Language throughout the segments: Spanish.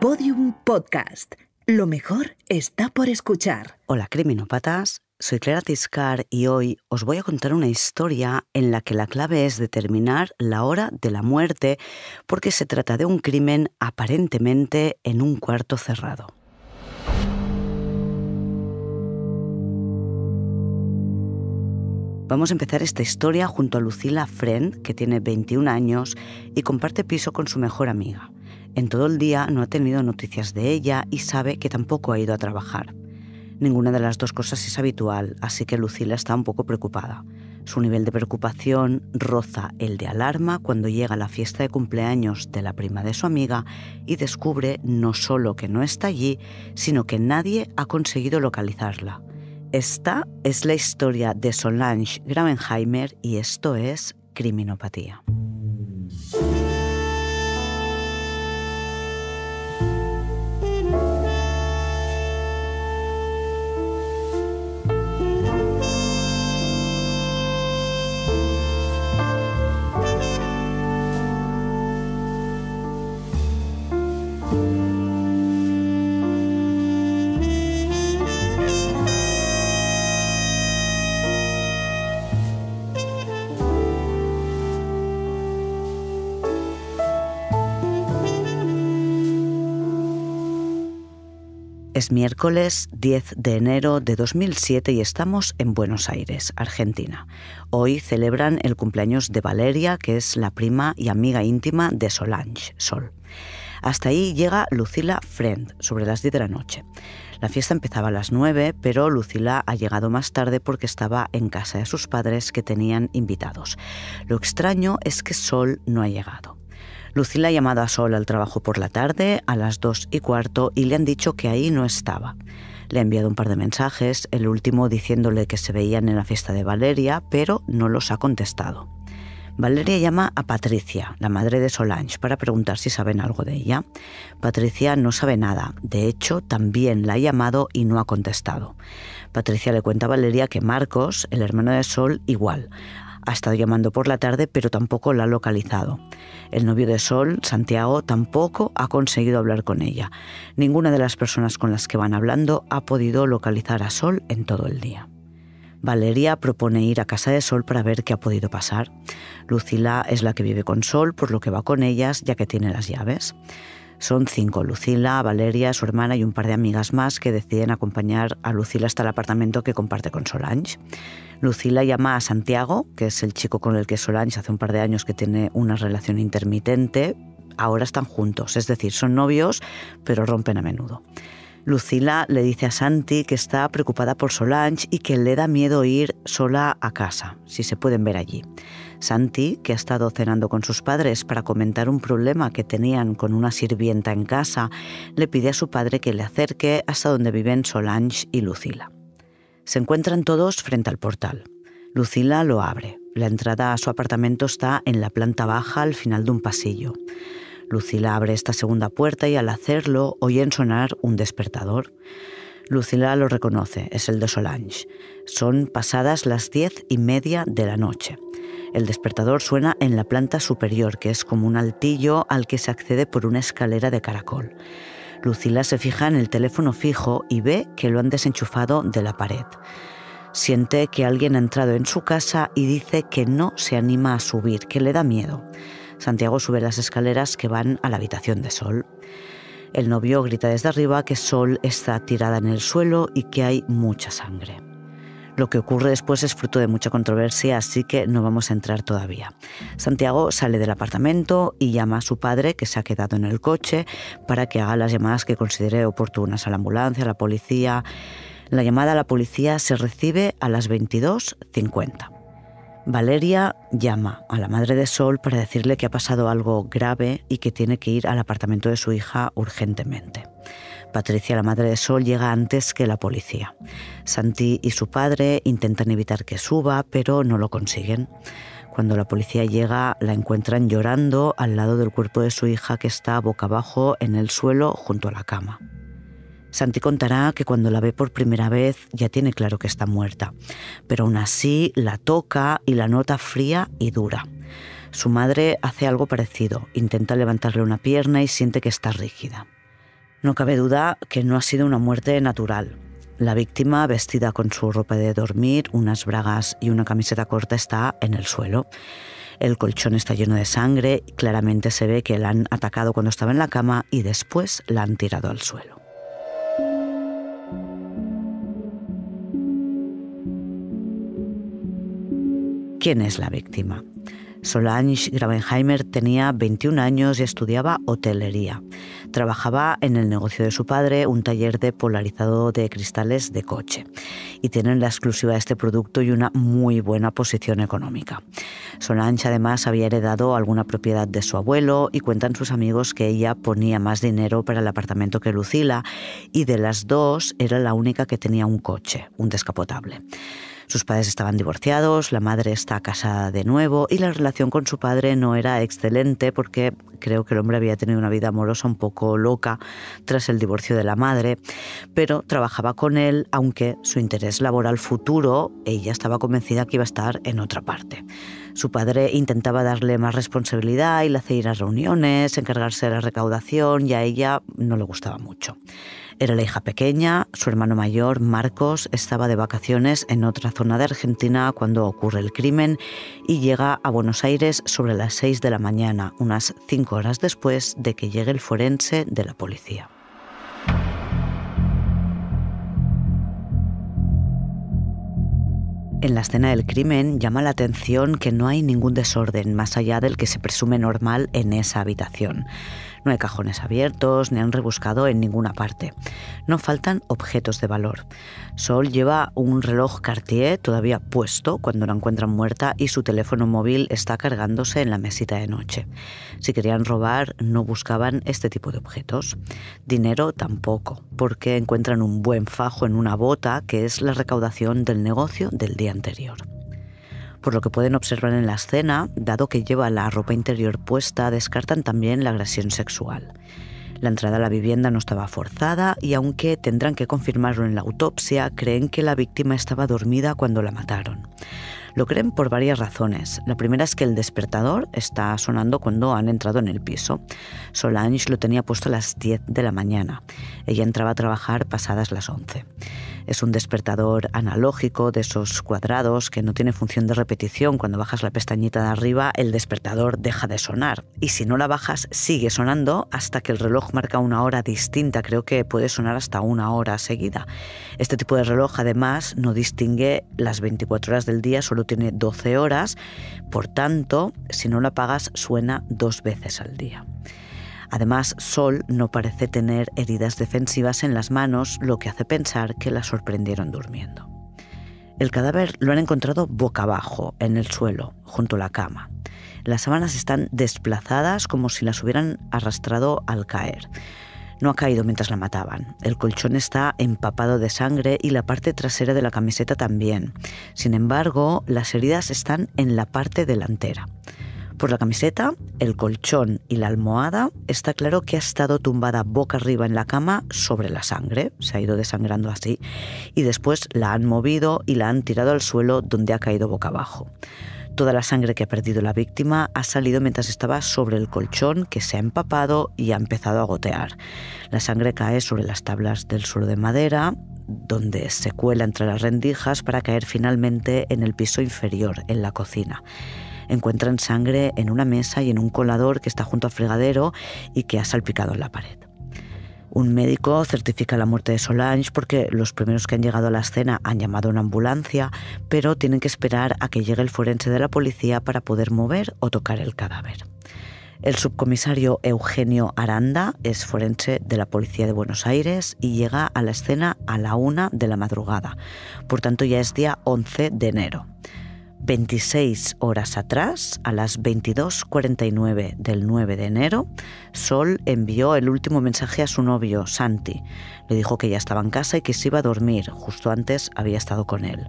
Podium Podcast. Lo mejor está por escuchar. Hola, criminópatas. Soy Clara Tiscar y hoy os voy a contar una historia en la que la clave es determinar la hora de la muerte porque se trata de un crimen aparentemente en un cuarto cerrado. Vamos a empezar esta historia junto a Lucila Friend, que tiene 21 años y comparte piso con su mejor amiga. En todo el día no ha tenido noticias de ella y sabe que tampoco ha ido a trabajar. Ninguna de las dos cosas es habitual, así que Lucila está un poco preocupada. Su nivel de preocupación roza el de alarma cuando llega a la fiesta de cumpleaños de la prima de su amiga y descubre no solo que no está allí, sino que nadie ha conseguido localizarla. Esta es la historia de Solange Gravenheimer y esto es Criminopatía. Es miércoles 10 de enero de 2007 y estamos en Buenos Aires, Argentina. Hoy celebran el cumpleaños de Valeria, que es la prima y amiga íntima de Solange, Sol. Hasta ahí llega Lucila Friend, sobre las 10 de la noche. La fiesta empezaba a las 9, pero Lucila ha llegado más tarde porque estaba en casa de sus padres que tenían invitados. Lo extraño es que Sol no ha llegado. Lucila ha llamado a Sol al trabajo por la tarde, a las dos y cuarto, y le han dicho que ahí no estaba. Le ha enviado un par de mensajes, el último diciéndole que se veían en la fiesta de Valeria, pero no los ha contestado. Valeria llama a Patricia, la madre de Solange, para preguntar si saben algo de ella. Patricia no sabe nada, de hecho también la ha llamado y no ha contestado. Patricia le cuenta a Valeria que Marcos, el hermano de Sol, igual. Ha estado llamando por la tarde, pero tampoco la ha localizado. El novio de Sol, Santiago, tampoco ha conseguido hablar con ella. Ninguna de las personas con las que van hablando ha podido localizar a Sol en todo el día. Valeria propone ir a casa de Sol para ver qué ha podido pasar. Lucila es la que vive con Sol, por lo que va con ellas, ya que tiene las llaves. Son cinco, Lucila, Valeria, su hermana y un par de amigas más que deciden acompañar a Lucila hasta el apartamento que comparte con Solange. Lucila llama a Santiago, que es el chico con el que Solange hace un par de años que tiene una relación intermitente. Ahora están juntos, es decir, son novios, pero rompen a menudo. Lucila le dice a Santi que está preocupada por Solange y que le da miedo ir sola a casa, si se pueden ver allí. Santi, que ha estado cenando con sus padres para comentar un problema que tenían con una sirvienta en casa, le pide a su padre que le acerque hasta donde viven Solange y Lucila. Se encuentran todos frente al portal. Lucila lo abre. La entrada a su apartamento está en la planta baja al final de un pasillo. Lucila abre esta segunda puerta y al hacerlo oyen sonar un despertador. Lucila lo reconoce, es el de Solange. Son pasadas las diez y media de la noche. El despertador suena en la planta superior, que es como un altillo al que se accede por una escalera de caracol. Lucila se fija en el teléfono fijo y ve que lo han desenchufado de la pared. Siente que alguien ha entrado en su casa y dice que no se anima a subir, que le da miedo. Santiago sube las escaleras que van a la habitación de Sol. El novio grita desde arriba que Sol está tirada en el suelo y que hay mucha sangre. Lo que ocurre después es fruto de mucha controversia, así que no vamos a entrar todavía. Santiago sale del apartamento y llama a su padre, que se ha quedado en el coche, para que haga las llamadas que considere oportunas a la ambulancia, a la policía. La llamada a la policía se recibe a las 22.50. Valeria llama a la madre de Sol para decirle que ha pasado algo grave y que tiene que ir al apartamento de su hija urgentemente. Patricia, la madre de Sol, llega antes que la policía. Santi y su padre intentan evitar que suba, pero no lo consiguen. Cuando la policía llega, la encuentran llorando al lado del cuerpo de su hija que está boca abajo en el suelo junto a la cama. Santi contará que cuando la ve por primera vez ya tiene claro que está muerta, pero aún así la toca y la nota fría y dura. Su madre hace algo parecido, intenta levantarle una pierna y siente que está rígida. No cabe duda que no ha sido una muerte natural. La víctima, vestida con su ropa de dormir, unas bragas y una camiseta corta, está en el suelo. El colchón está lleno de sangre, claramente se ve que la han atacado cuando estaba en la cama y después la han tirado al suelo. ¿Quién es la víctima? Solange Gravenheimer tenía 21 años y estudiaba hotelería. Trabajaba en el negocio de su padre, un taller de polarizado de cristales de coche. Y tienen la exclusiva de este producto y una muy buena posición económica. Solange además había heredado alguna propiedad de su abuelo y cuentan sus amigos que ella ponía más dinero para el apartamento que Lucila y de las dos era la única que tenía un coche, un descapotable. Sus padres estaban divorciados, la madre está casada de nuevo y la relación con su padre no era excelente porque creo que el hombre había tenido una vida amorosa un poco loca tras el divorcio de la madre, pero trabajaba con él aunque su interés laboral futuro ella estaba convencida que iba a estar en otra parte. Su padre intentaba darle más responsabilidad y le hacía ir a reuniones, encargarse de la recaudación y a ella no le gustaba mucho. Era la hija pequeña, su hermano mayor, Marcos, estaba de vacaciones en otra zona de Argentina cuando ocurre el crimen y llega a Buenos Aires sobre las 6 de la mañana, unas cinco horas después de que llegue el forense de la policía. En la escena del crimen llama la atención que no hay ningún desorden más allá del que se presume normal en esa habitación. No hay cajones abiertos, ni han rebuscado en ninguna parte. No faltan objetos de valor. Sol lleva un reloj Cartier todavía puesto cuando la encuentran muerta y su teléfono móvil está cargándose en la mesita de noche. Si querían robar, no buscaban este tipo de objetos. Dinero tampoco, porque encuentran un buen fajo en una bota que es la recaudación del negocio del día anterior. Por lo que pueden observar en la escena, dado que lleva la ropa interior puesta, descartan también la agresión sexual. La entrada a la vivienda no estaba forzada y aunque tendrán que confirmarlo en la autopsia, creen que la víctima estaba dormida cuando la mataron. Lo creen por varias razones. La primera es que el despertador está sonando cuando han entrado en el piso. Solange lo tenía puesto a las 10 de la mañana. Ella entraba a trabajar pasadas las 11. Es un despertador analógico de esos cuadrados que no tiene función de repetición. Cuando bajas la pestañita de arriba, el despertador deja de sonar. Y si no la bajas, sigue sonando hasta que el reloj marca una hora distinta. Creo que puede sonar hasta una hora seguida. Este tipo de reloj, además, no distingue las 24 horas del día, solo tiene 12 horas. Por tanto, si no la apagas, suena dos veces al día. Además, Sol no parece tener heridas defensivas en las manos, lo que hace pensar que la sorprendieron durmiendo. El cadáver lo han encontrado boca abajo, en el suelo, junto a la cama. Las sábanas están desplazadas como si las hubieran arrastrado al caer. No ha caído mientras la mataban. El colchón está empapado de sangre y la parte trasera de la camiseta también. Sin embargo, las heridas están en la parte delantera por la camiseta, el colchón y la almohada está claro que ha estado tumbada boca arriba en la cama sobre la sangre, se ha ido desangrando así, y después la han movido y la han tirado al suelo donde ha caído boca abajo. Toda la sangre que ha perdido la víctima ha salido mientras estaba sobre el colchón que se ha empapado y ha empezado a gotear. La sangre cae sobre las tablas del suelo de madera, donde se cuela entre las rendijas para caer finalmente en el piso inferior, en la cocina encuentran sangre en una mesa y en un colador que está junto al fregadero y que ha salpicado en la pared. Un médico certifica la muerte de Solange porque los primeros que han llegado a la escena han llamado a una ambulancia, pero tienen que esperar a que llegue el forense de la policía para poder mover o tocar el cadáver. El subcomisario Eugenio Aranda es forense de la Policía de Buenos Aires y llega a la escena a la una de la madrugada. Por tanto, ya es día 11 de enero. 26 horas atrás, a las 22.49 del 9 de enero, Sol envió el último mensaje a su novio, Santi. Le dijo que ya estaba en casa y que se iba a dormir. Justo antes había estado con él.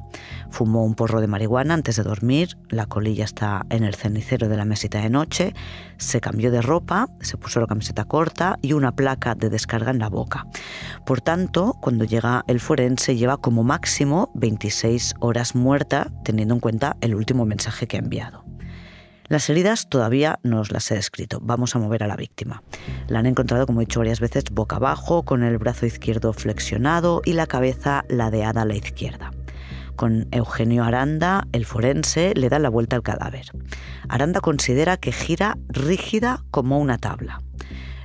Fumó un porro de marihuana antes de dormir, la colilla está en el cenicero de la mesita de noche, se cambió de ropa, se puso la camiseta corta y una placa de descarga en la boca. Por tanto, cuando llega el forense lleva como máximo 26 horas muerta, teniendo en cuenta el último mensaje que ha enviado. Las heridas todavía no os las he descrito. Vamos a mover a la víctima. La han encontrado, como he dicho varias veces, boca abajo, con el brazo izquierdo flexionado y la cabeza ladeada a la izquierda. Con Eugenio Aranda, el forense, le da la vuelta al cadáver. Aranda considera que gira rígida como una tabla.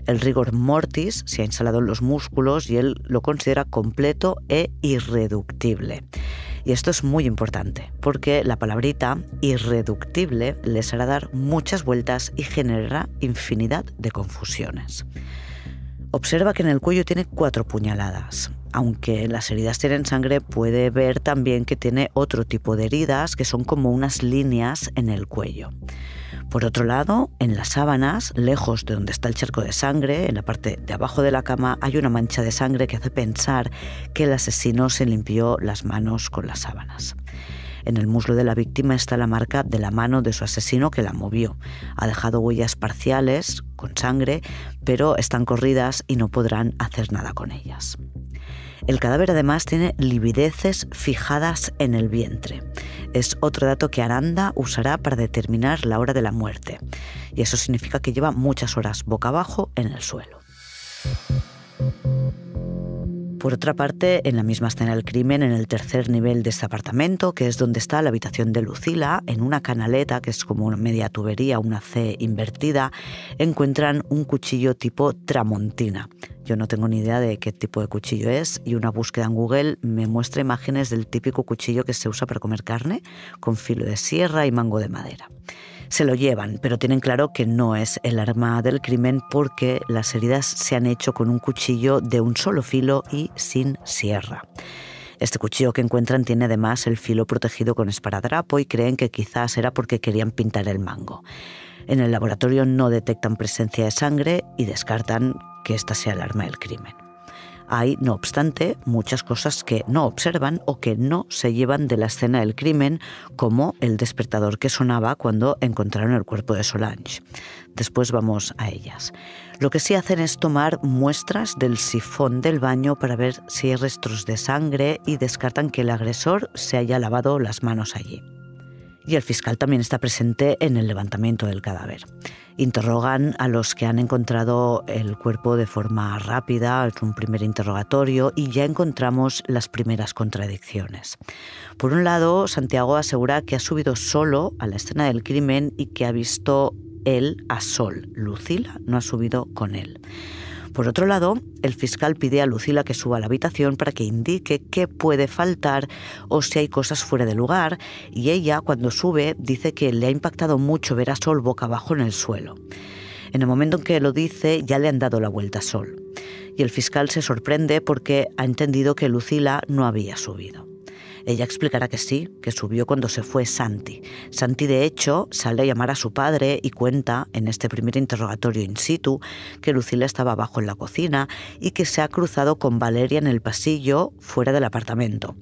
El rigor mortis se ha instalado en los músculos y él lo considera completo e irreductible. Y esto es muy importante, porque la palabrita irreductible les hará dar muchas vueltas y generará infinidad de confusiones. Observa que en el cuello tiene cuatro puñaladas aunque las heridas tienen sangre, puede ver también que tiene otro tipo de heridas que son como unas líneas en el cuello. Por otro lado, en las sábanas, lejos de donde está el charco de sangre, en la parte de abajo de la cama hay una mancha de sangre que hace pensar que el asesino se limpió las manos con las sábanas. En el muslo de la víctima está la marca de la mano de su asesino que la movió. Ha dejado huellas parciales con sangre, pero están corridas y no podrán hacer nada con ellas. El cadáver además tiene livideces fijadas en el vientre. Es otro dato que Aranda usará para determinar la hora de la muerte. Y eso significa que lleva muchas horas boca abajo en el suelo. Por otra parte, en la misma escena del crimen, en el tercer nivel de este apartamento, que es donde está la habitación de Lucila, en una canaleta, que es como una media tubería, una C invertida, encuentran un cuchillo tipo tramontina. Yo no tengo ni idea de qué tipo de cuchillo es y una búsqueda en Google me muestra imágenes del típico cuchillo que se usa para comer carne, con filo de sierra y mango de madera. Se lo llevan, pero tienen claro que no es el arma del crimen porque las heridas se han hecho con un cuchillo de un solo filo y sin sierra. Este cuchillo que encuentran tiene además el filo protegido con esparadrapo y creen que quizás era porque querían pintar el mango. En el laboratorio no detectan presencia de sangre y descartan que esta sea el arma del crimen. Hay, no obstante, muchas cosas que no observan o que no se llevan de la escena del crimen, como el despertador que sonaba cuando encontraron el cuerpo de Solange. Después vamos a ellas. Lo que sí hacen es tomar muestras del sifón del baño para ver si hay restos de sangre y descartan que el agresor se haya lavado las manos allí y el fiscal también está presente en el levantamiento del cadáver. Interrogan a los que han encontrado el cuerpo de forma rápida, es un primer interrogatorio y ya encontramos las primeras contradicciones. Por un lado, Santiago asegura que ha subido solo a la escena del crimen y que ha visto él a Sol. Lucila no ha subido con él. Por otro lado, el fiscal pide a Lucila que suba a la habitación para que indique qué puede faltar o si hay cosas fuera de lugar, y ella, cuando sube, dice que le ha impactado mucho ver a Sol boca abajo en el suelo. En el momento en que lo dice, ya le han dado la vuelta a Sol. Y el fiscal se sorprende porque ha entendido que Lucila no había subido. Ella explicará que sí, que subió cuando se fue Santi. Santi, de hecho, sale a llamar a su padre y cuenta en este primer interrogatorio in situ que Lucila estaba abajo en la cocina y que se ha cruzado con Valeria en el pasillo fuera del apartamento.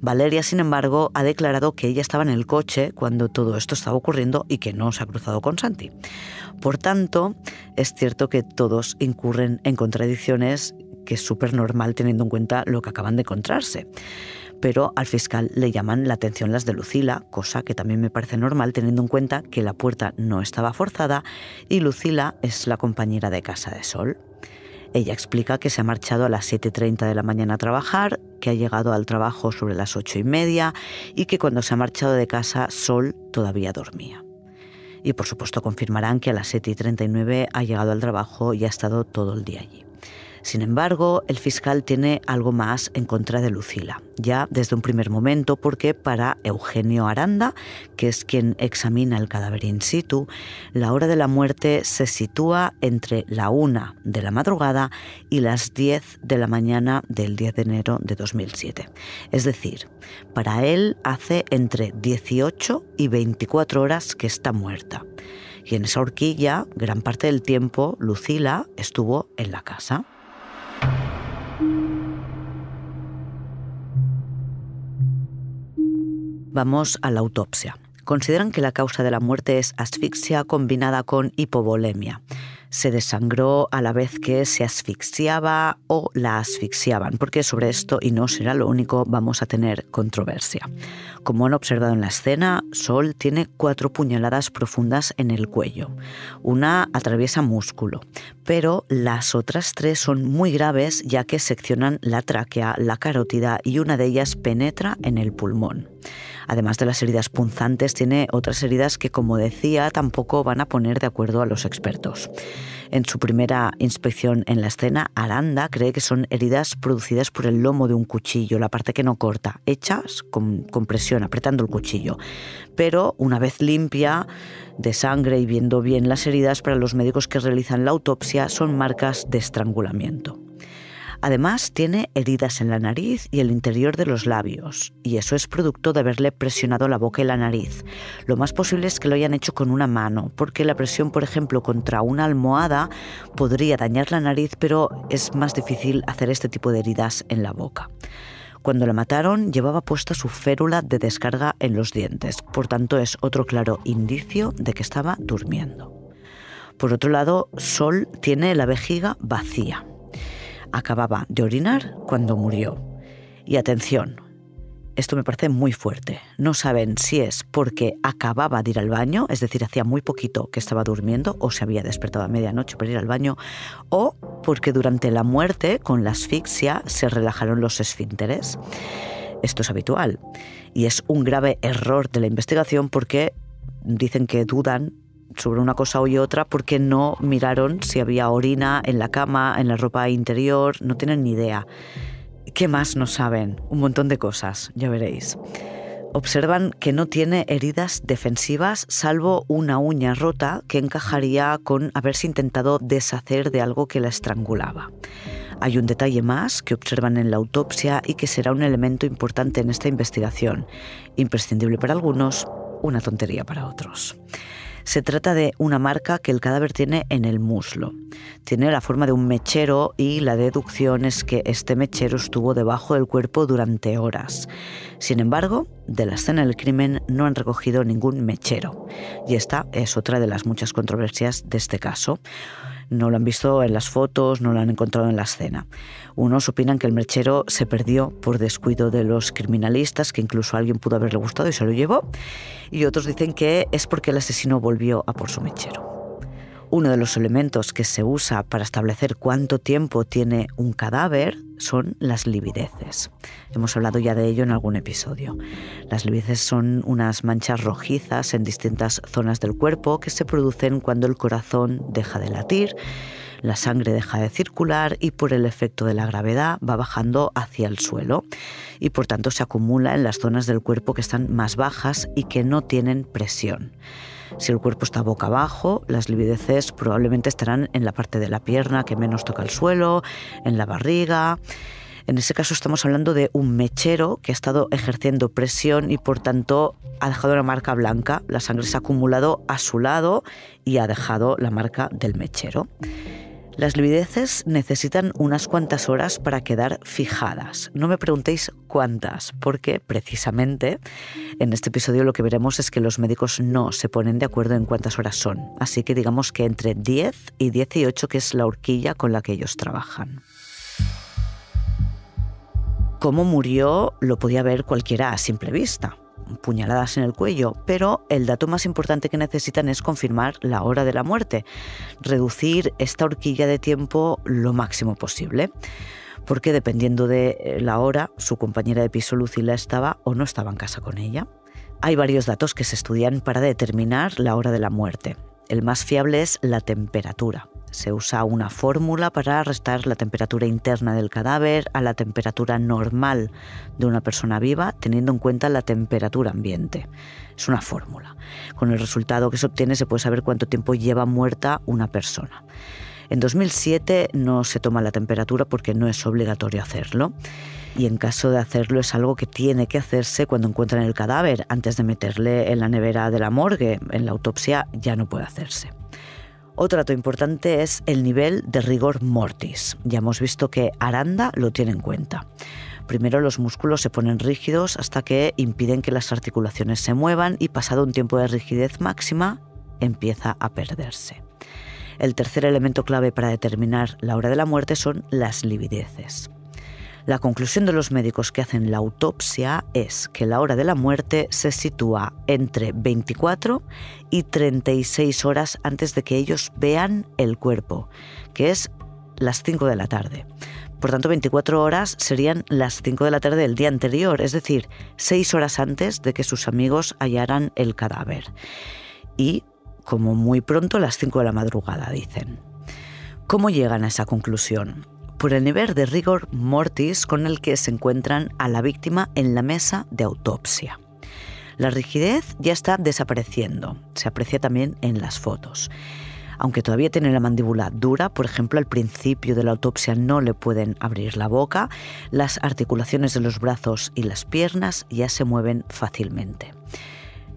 Valeria, sin embargo, ha declarado que ella estaba en el coche cuando todo esto estaba ocurriendo y que no se ha cruzado con Santi. Por tanto, es cierto que todos incurren en contradicciones que es súper normal teniendo en cuenta lo que acaban de encontrarse pero al fiscal le llaman la atención las de Lucila, cosa que también me parece normal teniendo en cuenta que la puerta no estaba forzada y Lucila es la compañera de Casa de Sol. Ella explica que se ha marchado a las 7.30 de la mañana a trabajar, que ha llegado al trabajo sobre las 8.30 y media y que cuando se ha marchado de casa Sol todavía dormía. Y por supuesto confirmarán que a las 7.39 ha llegado al trabajo y ha estado todo el día allí. Sin embargo, el fiscal tiene algo más en contra de Lucila, ya desde un primer momento, porque para Eugenio Aranda, que es quien examina el cadáver in situ, la hora de la muerte se sitúa entre la una de la madrugada y las 10 de la mañana del 10 de enero de 2007. Es decir, para él hace entre 18 y 24 horas que está muerta. Y en esa horquilla, gran parte del tiempo, Lucila estuvo en la casa. Vamos a la autopsia. Consideran que la causa de la muerte es asfixia combinada con hipovolemia. Se desangró a la vez que se asfixiaba o la asfixiaban, porque sobre esto, y no será lo único, vamos a tener controversia. Como han observado en la escena, Sol tiene cuatro puñaladas profundas en el cuello. Una atraviesa músculo, pero las otras tres son muy graves ya que seccionan la tráquea, la carótida y una de ellas penetra en el pulmón. Además de las heridas punzantes, tiene otras heridas que, como decía, tampoco van a poner de acuerdo a los expertos. En su primera inspección en la escena, Aranda cree que son heridas producidas por el lomo de un cuchillo, la parte que no corta, hechas con, presión, apretando el cuchillo. Pero una vez limpia de sangre y viendo bien las heridas, para los médicos que realizan la autopsia son marcas de estrangulamiento. Además, tiene heridas en la nariz y el interior de los labios, y eso es producto de haberle presionado la boca y la nariz. Lo más posible es que lo hayan hecho con una mano, porque la presión, por ejemplo, contra una almohada podría dañar la nariz, pero es más difícil hacer este tipo de heridas en la boca. Cuando la mataron llevaba puesta su férula de descarga en los dientes, por tanto es otro claro indicio de que estaba durmiendo. Por otro lado, Sol tiene la vejiga vacía acababa de orinar cuando murió. Y atención, esto me parece muy fuerte. No saben si es porque acababa de ir al baño, es decir, hacía muy poquito que estaba durmiendo o se había despertado a medianoche para ir al baño, o porque durante la muerte, con la asfixia, se relajaron los esfínteres. Esto es habitual y es un grave error de la investigación porque dicen que dudan sobre una cosa u otra porque no miraron si había orina en la cama, en la ropa interior, no tienen ni idea. ¿Qué más no saben? Un montón de cosas, ya veréis. Observan que no tiene heridas defensivas salvo una uña rota que encajaría con haberse intentado deshacer de algo que la estrangulaba. Hay un detalle más que observan en la autopsia y que será un elemento importante en esta investigación, imprescindible para algunos, una tontería para otros. Se trata de una marca que el cadáver tiene en el muslo. Tiene la forma de un mechero y la deducción es que este mechero estuvo debajo del cuerpo durante horas. Sin embargo, de la escena del crimen no han recogido ningún mechero. Y esta es otra de las muchas controversias de este caso. No lo han visto en las fotos, no lo han encontrado en la escena. Unos opinan que el mechero se perdió por descuido de los criminalistas, que incluso alguien pudo haberle gustado y se lo llevó. Y otros dicen que es porque el asesino volvió a por su mechero. Uno de los elementos que se usa para establecer cuánto tiempo tiene un cadáver son las livideces. Hemos hablado ya de ello en algún episodio. Las livideces son unas manchas rojizas en distintas zonas del cuerpo que se producen cuando el corazón deja de latir, la sangre deja de circular y por el efecto de la gravedad va bajando hacia el suelo y por tanto se acumula en las zonas del cuerpo que están más bajas y que no tienen presión. Si el cuerpo está boca abajo, las livideces probablemente estarán en la parte de la pierna que menos toca el suelo, en la barriga. En ese caso estamos hablando de un mechero que ha estado ejerciendo presión y por tanto ha dejado una marca blanca. La sangre se ha acumulado a su lado y ha dejado la marca del mechero. Las livideces necesitan unas cuantas horas para quedar fijadas. No me preguntéis cuántas, porque precisamente en este episodio lo que veremos es que los médicos no se ponen de acuerdo en cuántas horas son. Así que digamos que entre 10 y 18, que es la horquilla con la que ellos trabajan cómo murió lo podía ver cualquiera a simple vista puñaladas en el cuello, pero el dato más importante que necesitan es confirmar la hora de la muerte, reducir esta horquilla de tiempo lo máximo posible porque dependiendo de eh, la hora, su compañera de piso Lucila estaba o no estaba en casa con ella. Hay varios datos que se estudian para determinar la hora de la muerte. El más fiable es la temperatura se usa una fórmula para restar la temperatura interna del cadáver a la temperatura normal de una persona viva, teniendo en cuenta la temperatura ambiente. Es una fórmula. Con el resultado que se obtiene se puede saber cuánto tiempo lleva muerta una persona. En 2007 no se toma la temperatura porque no es obligatorio hacerlo y en caso de hacerlo es algo que tiene que hacerse cuando encuentran el cadáver antes de meterle en la nevera de la morgue. En la autopsia ya no puede hacerse. Otro dato importante es el nivel de rigor mortis. Ya hemos visto que Aranda lo tiene en cuenta. Primero los músculos se ponen rígidos hasta que impiden que las articulaciones se muevan y pasado un tiempo de rigidez máxima empieza a perderse. El tercer elemento clave para determinar la hora de la muerte son las livideces. La conclusión de los médicos que hacen la autopsia es que la hora de la muerte se sitúa entre 24 y 36 horas antes de que ellos vean el cuerpo, que es las 5 de la tarde. Por tanto, 24 horas serían las 5 de la tarde del día anterior, es decir, 6 horas antes de que sus amigos hallaran el cadáver. Y como muy pronto, las 5 de la madrugada, dicen. ¿Cómo llegan a esa conclusión? por el nivel de rigor mortis con el que se encuentran a la víctima en la mesa de autopsia. La rigidez ya está desapareciendo, se aprecia también en las fotos. Aunque todavía tiene la mandíbula dura, por ejemplo, al principio de la autopsia no le pueden abrir la boca, las articulaciones de los brazos y las piernas ya se mueven fácilmente.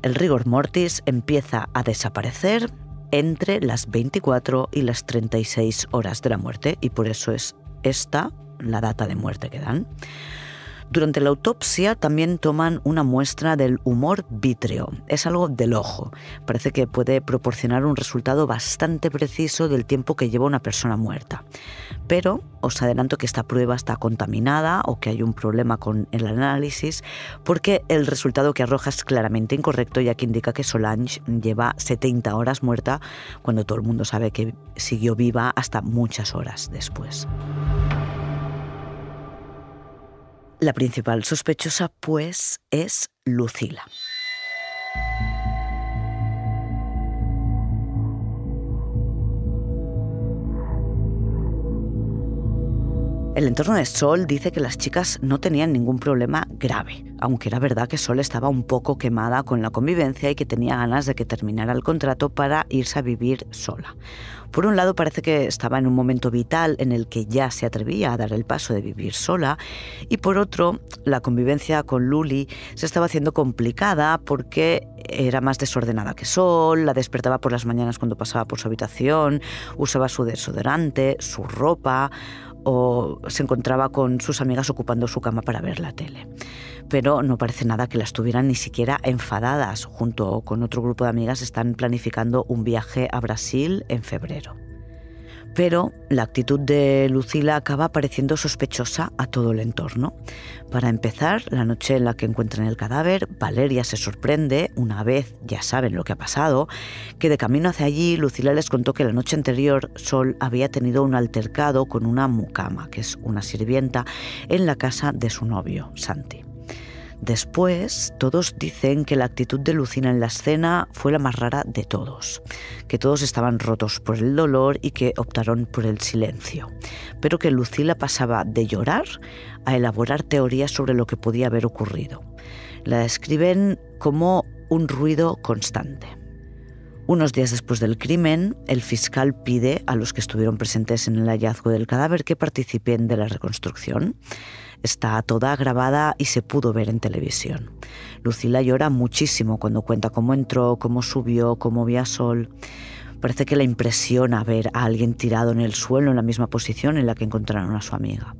El rigor mortis empieza a desaparecer entre las 24 y las 36 horas de la muerte y por eso es ...esta, la data de muerte que dan. Durante la autopsia también toman una muestra del humor vítreo. Es algo del ojo. Parece que puede proporcionar un resultado bastante preciso del tiempo que lleva una persona muerta. Pero os adelanto que esta prueba está contaminada o que hay un problema con el análisis porque el resultado que arroja es claramente incorrecto ya que indica que Solange lleva 70 horas muerta cuando todo el mundo sabe que siguió viva hasta muchas horas después. La principal sospechosa, pues, es Lucila. El entorno de Sol dice que las chicas no tenían ningún problema grave, aunque era verdad que Sol estaba un poco quemada con la convivencia y que tenía ganas de que terminara el contrato para irse a vivir sola. Por un lado parece que estaba en un momento vital en el que ya se atrevía a dar el paso de vivir sola y por otro la convivencia con Luli se estaba haciendo complicada porque era más desordenada que Sol, la despertaba por las mañanas cuando pasaba por su habitación, usaba su desodorante, su ropa o se encontraba con sus amigas ocupando su cama para ver la tele pero no parece nada que las tuvieran ni siquiera enfadadas. Junto con otro grupo de amigas están planificando un viaje a Brasil en febrero. Pero la actitud de Lucila acaba pareciendo sospechosa a todo el entorno. Para empezar, la noche en la que encuentran el cadáver, Valeria se sorprende, una vez ya saben lo que ha pasado, que de camino hacia allí Lucila les contó que la noche anterior Sol había tenido un altercado con una mucama, que es una sirvienta, en la casa de su novio, Santi. Después, todos dicen que la actitud de Lucina en la escena fue la más rara de todos, que todos estaban rotos por el dolor y que optaron por el silencio, pero que Lucila pasaba de llorar a elaborar teorías sobre lo que podía haber ocurrido. La describen como un ruido constante. Unos días después del crimen, el fiscal pide a los que estuvieron presentes en el hallazgo del cadáver que participen de la reconstrucción. Está toda grabada y se pudo ver en televisión. Lucila llora muchísimo cuando cuenta cómo entró, cómo subió, cómo vio a Sol. Parece que la impresiona ver a alguien tirado en el suelo en la misma posición en la que encontraron a su amiga.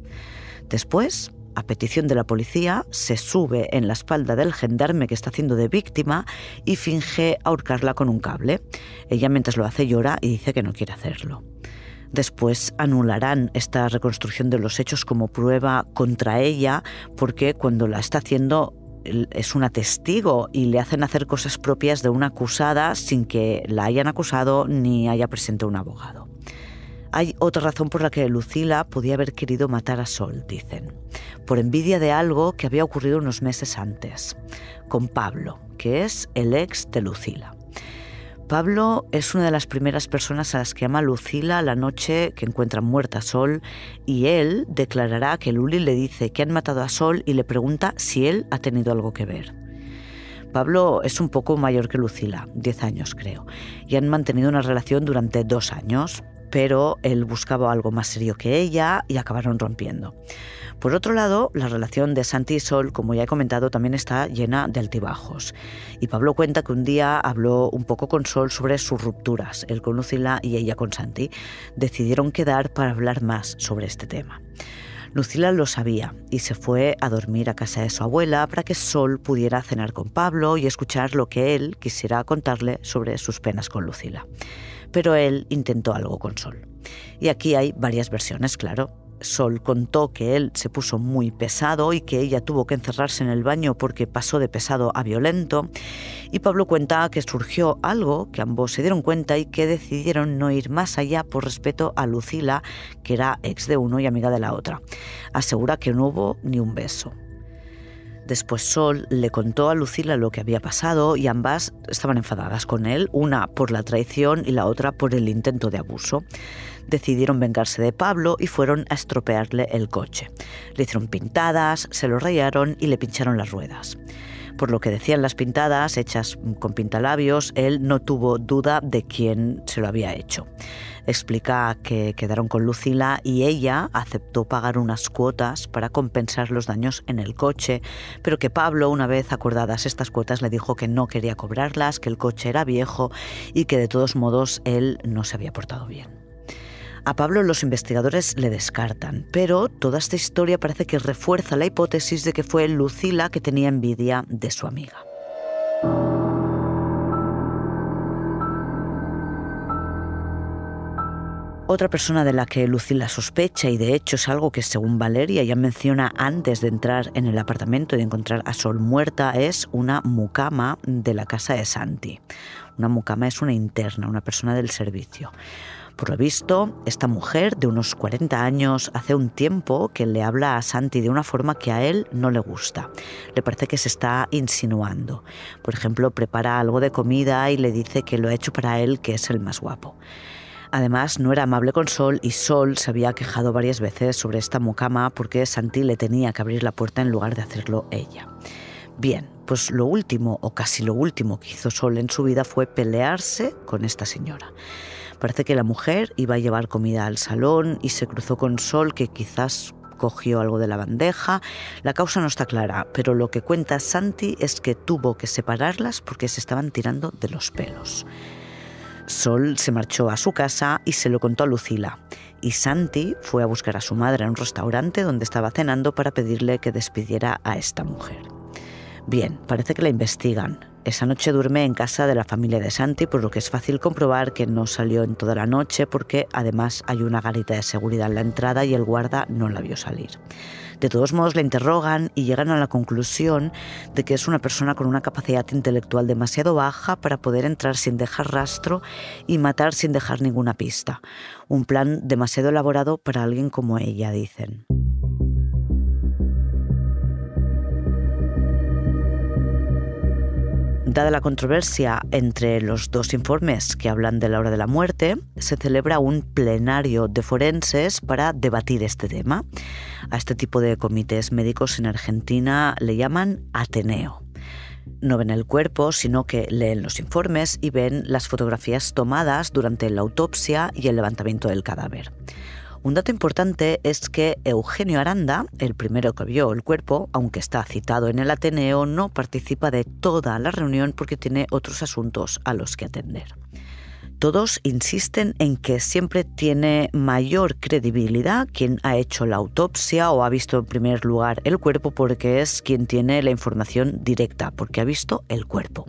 Después, a petición de la policía, se sube en la espalda del gendarme que está haciendo de víctima y finge ahorcarla con un cable. Ella mientras lo hace llora y dice que no quiere hacerlo después anularán esta reconstrucción de los hechos como prueba contra ella, porque cuando la está haciendo es una testigo y le hacen hacer cosas propias de una acusada sin que la hayan acusado ni haya presente un abogado. Hay otra razón por la que Lucila podía haber querido matar a Sol, dicen, por envidia de algo que había ocurrido unos meses antes, con Pablo, que es el ex de Lucila. Pablo es una de las primeras personas a las que ama Lucila la noche que encuentra muerta a Sol y él declarará que Luli le dice que han matado a Sol y le pregunta si él ha tenido algo que ver. Pablo es un poco mayor que Lucila, 10 años creo, y han mantenido una relación durante dos años, pero él buscaba algo más serio que ella y acabaron rompiendo. Por otro lado, la relación de Santi y Sol, como ya he comentado, también está llena de altibajos. Y Pablo cuenta que un día habló un poco con Sol sobre sus rupturas, él con Lucila y ella con Santi. Decidieron quedar para hablar más sobre este tema. Lucila lo sabía y se fue a dormir a casa de su abuela para que Sol pudiera cenar con Pablo y escuchar lo que él quisiera contarle sobre sus penas con Lucila. Pero él intentó algo con Sol. Y aquí hay varias versiones, claro. Sol contó que él se puso muy pesado y que ella tuvo que encerrarse en el baño porque pasó de pesado a violento. Y Pablo cuenta que surgió algo que ambos se dieron cuenta y que decidieron no ir más allá por respeto a Lucila, que era ex de uno y amiga de la otra. Asegura que no hubo ni un beso. Después Sol le contó a Lucila lo que había pasado y ambas estaban enfadadas con él, una por la traición y la otra por el intento de abuso. Decidieron vengarse de Pablo y fueron a estropearle el coche. Le hicieron pintadas, se lo rayaron y le pincharon las ruedas. Por lo que decían las pintadas, hechas con pintalabios, él no tuvo duda de quién se lo había hecho. Explica que quedaron con Lucila y ella aceptó pagar unas cuotas para compensar los daños en el coche, pero que Pablo, una vez acordadas estas cuotas, le dijo que no quería cobrarlas, que el coche era viejo y que de todos modos él no se había portado bien. A Pablo los investigadores le descartan, pero toda esta historia parece que refuerza la hipótesis de que fue Lucila que tenía envidia de su amiga. Otra persona de la que Lucila sospecha, y de hecho es algo que según Valeria ya menciona antes de entrar en el apartamento y encontrar a Sol muerta, es una mucama de la casa de Santi. Una mucama es una interna, una persona del servicio. Por lo visto, esta mujer de unos 40 años hace un tiempo que le habla a Santi de una forma que a él no le gusta. Le parece que se está insinuando. Por ejemplo, prepara algo de comida y le dice que lo ha hecho para él, que es el más guapo. Además, no era amable con Sol y Sol se había quejado varias veces sobre esta mucama porque Santi le tenía que abrir la puerta en lugar de hacerlo ella. Bien, pues lo último o casi lo último que hizo Sol en su vida fue pelearse con esta señora. Parece que la mujer iba a llevar comida al salón y se cruzó con Sol que quizás cogió algo de la bandeja. La causa no está clara, pero lo que cuenta Santi es que tuvo que separarlas porque se estaban tirando de los pelos. Sol se marchó a su casa y se lo contó a Lucila. Y Santi fue a buscar a su madre en un restaurante donde estaba cenando para pedirle que despidiera a esta mujer. Bien, parece que la investigan, esa noche duerme en casa de la familia de Santi, por lo que es fácil comprobar que no salió en toda la noche porque además hay una garita de seguridad en la entrada y el guarda no la vio salir. De todos modos, le interrogan y llegan a la conclusión de que es una persona con una capacidad intelectual demasiado baja para poder entrar sin dejar rastro y matar sin dejar ninguna pista. Un plan demasiado elaborado para alguien como ella, dicen. Dada la controversia entre los dos informes que hablan de la hora de la muerte, se celebra un plenario de forenses para debatir este tema. A este tipo de comités médicos en Argentina le llaman Ateneo. No ven el cuerpo, sino que leen los informes y ven las fotografías tomadas durante la autopsia y el levantamiento del cadáver. Un dato importante es que Eugenio Aranda, el primero que vio el cuerpo, aunque está citado en el Ateneo, no participa de toda la reunión porque tiene otros asuntos a los que atender. Todos insisten en que siempre tiene mayor credibilidad quien ha hecho la autopsia o ha visto en primer lugar el cuerpo porque es quien tiene la información directa, porque ha visto el cuerpo.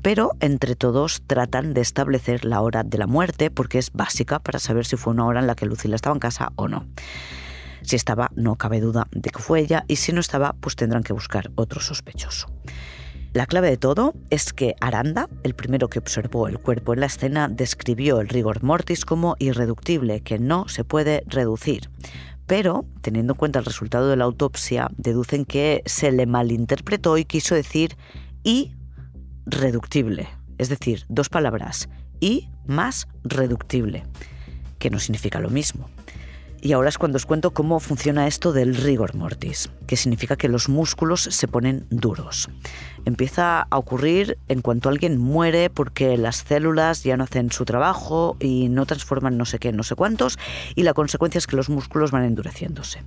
Pero entre todos tratan de establecer la hora de la muerte porque es básica para saber si fue una hora en la que Lucila estaba en casa o no. Si estaba, no cabe duda de que fue ella, y si no estaba, pues tendrán que buscar otro sospechoso. La clave de todo es que Aranda, el primero que observó el cuerpo en la escena, describió el rigor mortis como irreductible, que no se puede reducir. Pero, teniendo en cuenta el resultado de la autopsia, deducen que se le malinterpretó y quiso decir irreductible. Es decir, dos palabras, y más reductible, que no significa lo mismo. Y ahora es cuando os cuento cómo funciona esto del rigor mortis, que significa que los músculos se ponen duros empieza a ocurrir en cuanto alguien muere porque las células ya no hacen su trabajo y no transforman no sé qué, no sé cuántos, y la consecuencia es que los músculos van endureciéndose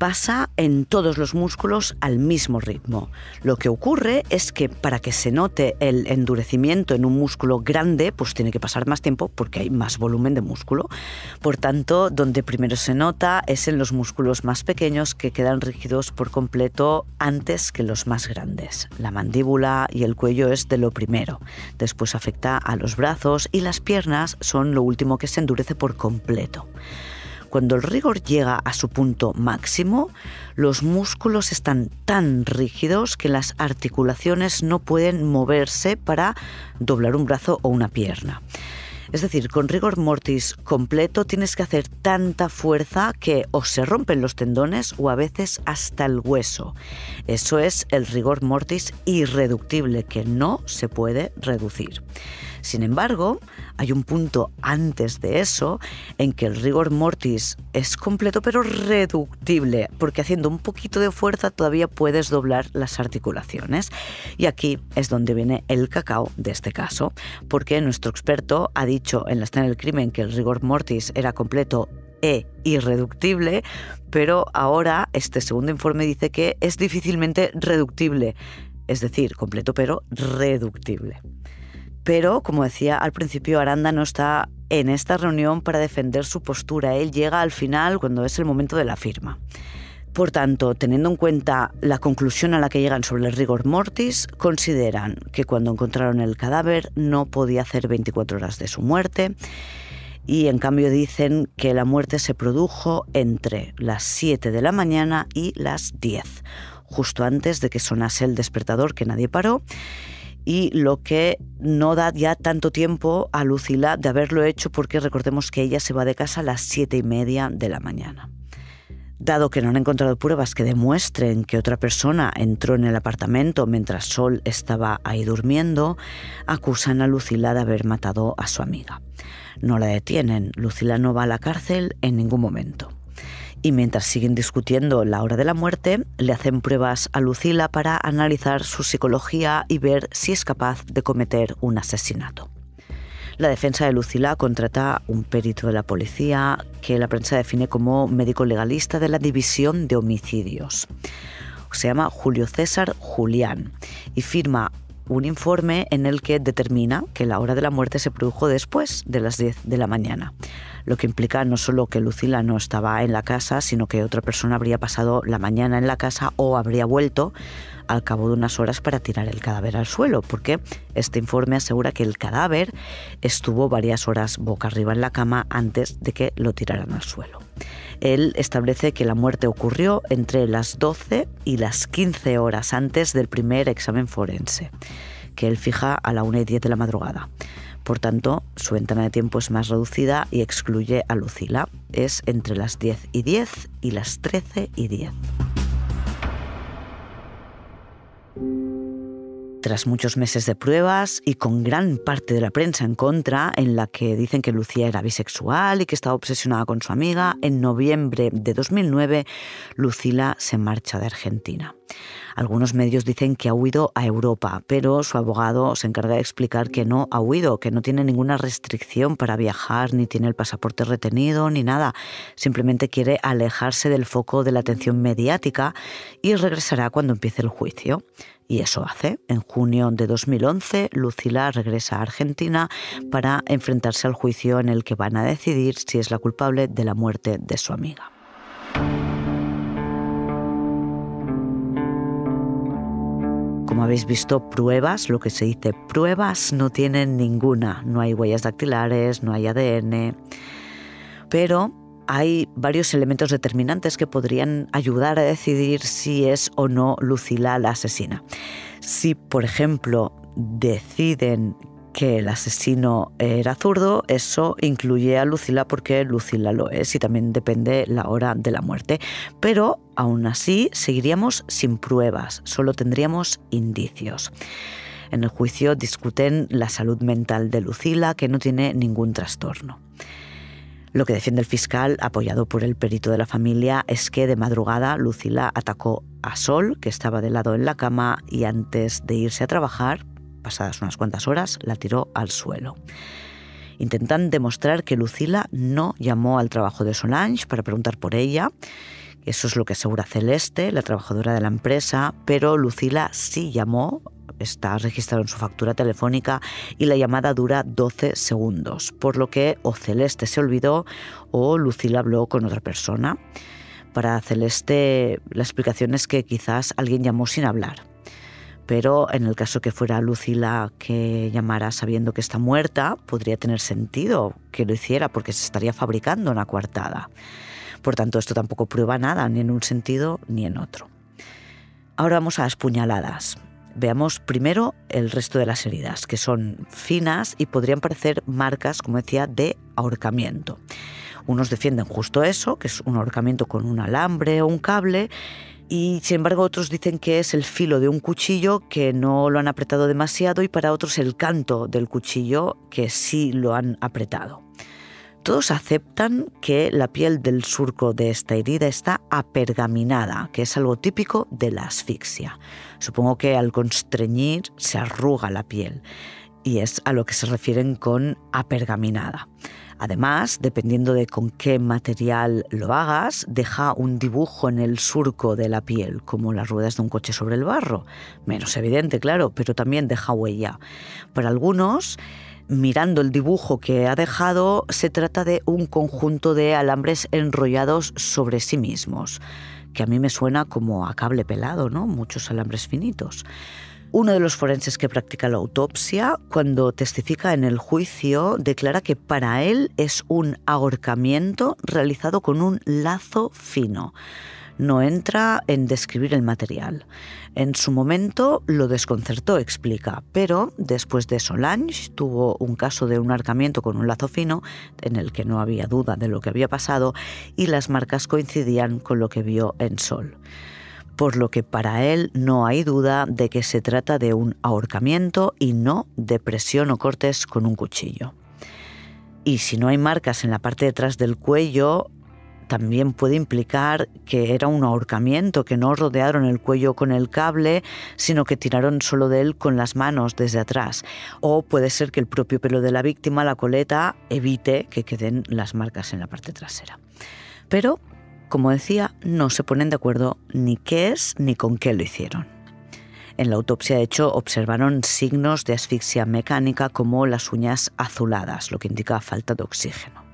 pasa en todos los músculos al mismo ritmo. Lo que ocurre es que para que se note el endurecimiento en un músculo grande, pues tiene que pasar más tiempo porque hay más volumen de músculo. Por tanto, donde primero se nota es en los músculos más pequeños que quedan rígidos por completo antes que los más grandes. La mandíbula y el cuello es de lo primero. Después afecta a los brazos y las piernas son lo último que se endurece por completo. Cuando el rigor llega a su punto máximo, los músculos están tan rígidos que las articulaciones no pueden moverse para doblar un brazo o una pierna. Es decir, con rigor mortis completo tienes que hacer tanta fuerza que o se rompen los tendones o a veces hasta el hueso. Eso es el rigor mortis irreductible que no se puede reducir. Sin embargo, hay un punto antes de eso en que el rigor mortis es completo pero reductible, porque haciendo un poquito de fuerza todavía puedes doblar las articulaciones. Y aquí es donde viene el cacao de este caso, porque nuestro experto ha dicho en la escena del crimen que el rigor mortis era completo e irreductible, pero ahora este segundo informe dice que es difícilmente reductible, es decir, completo pero reductible. Pero, como decía al principio, Aranda no está en esta reunión para defender su postura. Él llega al final cuando es el momento de la firma. Por tanto, teniendo en cuenta la conclusión a la que llegan sobre el rigor mortis, consideran que cuando encontraron el cadáver no podía hacer 24 horas de su muerte y en cambio dicen que la muerte se produjo entre las 7 de la mañana y las 10, justo antes de que sonase el despertador que nadie paró y lo que no da ya tanto tiempo a Lucila de haberlo hecho porque recordemos que ella se va de casa a las siete y media de la mañana. Dado que no han encontrado pruebas que demuestren que otra persona entró en el apartamento mientras Sol estaba ahí durmiendo, acusan a Lucila de haber matado a su amiga. No la detienen, Lucila no va a la cárcel en ningún momento. Y mientras siguen discutiendo la hora de la muerte, le hacen pruebas a Lucila para analizar su psicología y ver si es capaz de cometer un asesinato. La defensa de Lucila contrata un perito de la policía que la prensa define como médico legalista de la División de Homicidios. Se llama Julio César Julián y firma un informe en el que determina que la hora de la muerte se produjo después de las 10 de la mañana, lo que implica no solo que Lucila no estaba en la casa, sino que otra persona habría pasado la mañana en la casa o habría vuelto al cabo de unas horas para tirar el cadáver al suelo, porque este informe asegura que el cadáver estuvo varias horas boca arriba en la cama antes de que lo tiraran al suelo. Él establece que la muerte ocurrió entre las 12 y las 15 horas antes del primer examen forense, que él fija a la 1 y 10 de la madrugada. Por tanto, su ventana de tiempo es más reducida y excluye a Lucila. Es entre las 10 y 10 y las 13 y 10. Tras muchos meses de pruebas y con gran parte de la prensa en contra, en la que dicen que Lucía era bisexual y que estaba obsesionada con su amiga, en noviembre de 2009 Lucila se marcha de Argentina. Algunos medios dicen que ha huido a Europa, pero su abogado se encarga de explicar que no ha huido, que no tiene ninguna restricción para viajar, ni tiene el pasaporte retenido, ni nada. Simplemente quiere alejarse del foco de la atención mediática y regresará cuando empiece el juicio. Y eso hace. En junio de 2011, Lucila regresa a Argentina para enfrentarse al juicio en el que van a decidir si es la culpable de la muerte de su amiga. habéis visto, pruebas, lo que se dice pruebas, no tienen ninguna. No hay huellas dactilares, no hay ADN. Pero hay varios elementos determinantes que podrían ayudar a decidir si es o no Lucila la asesina. Si, por ejemplo, deciden que el asesino era zurdo, eso incluye a Lucila porque Lucila lo es y también depende la hora de la muerte. Pero aún así seguiríamos sin pruebas, solo tendríamos indicios. En el juicio discuten la salud mental de Lucila, que no tiene ningún trastorno. Lo que defiende el fiscal, apoyado por el perito de la familia, es que de madrugada Lucila atacó a Sol, que estaba de lado en la cama, y antes de irse a trabajar, Pasadas unas cuantas horas, la tiró al suelo. Intentan demostrar que Lucila no llamó al trabajo de Solange para preguntar por ella. Eso es lo que asegura Celeste, la trabajadora de la empresa, pero Lucila sí llamó está registrado en su factura telefónica y la llamada dura 12 segundos, por lo que o Celeste se olvidó o Lucila habló con otra persona. Para Celeste la explicación es que quizás alguien llamó sin hablar, pero en el caso que fuera Lucila que llamara sabiendo que está muerta, podría tener sentido que lo hiciera porque se estaría fabricando una coartada. Por tanto, esto tampoco prueba nada, ni en un sentido ni en otro. Ahora vamos a las puñaladas. Veamos primero el resto de las heridas, que son finas y podrían parecer marcas, como decía, de ahorcamiento. Unos defienden justo eso, que es un ahorcamiento con un alambre o un cable, y sin embargo otros dicen que es el filo de un cuchillo que no lo han apretado demasiado y para otros el canto del cuchillo que sí lo han apretado. Todos aceptan que la piel del surco de esta herida está apergaminada, que es algo típico de la asfixia. Supongo que al constreñir se arruga la piel y es a lo que se refieren con apergaminada. Además, dependiendo de con qué material lo hagas, deja un dibujo en el surco de la piel, como las ruedas de un coche sobre el barro. Menos evidente, claro, pero también deja huella. Para algunos, mirando el dibujo que ha dejado, se trata de un conjunto de alambres enrollados sobre sí mismos, que a mí me suena como a cable pelado, ¿no? Muchos alambres finitos. Uno de los forenses que practica la autopsia, cuando testifica en el juicio, declara que para él es un ahorcamiento realizado con un lazo fino. No entra en describir el material. En su momento lo desconcertó, explica, pero después de Solange tuvo un caso de un ahorcamiento con un lazo fino, en el que no había duda de lo que había pasado, y las marcas coincidían con lo que vio en Sol por lo que para él no hay duda de que se trata de un ahorcamiento y no de presión o cortes con un cuchillo. Y si no hay marcas en la parte detrás del cuello, también puede implicar que era un ahorcamiento, que no rodearon el cuello con el cable, sino que tiraron solo de él con las manos desde atrás. O puede ser que el propio pelo de la víctima, la coleta, evite que queden las marcas en la parte trasera. Pero como decía, no se ponen de acuerdo ni qué es ni con qué lo hicieron. En la autopsia, de hecho, observaron signos de asfixia mecánica como las uñas azuladas, lo que indica falta de oxígeno.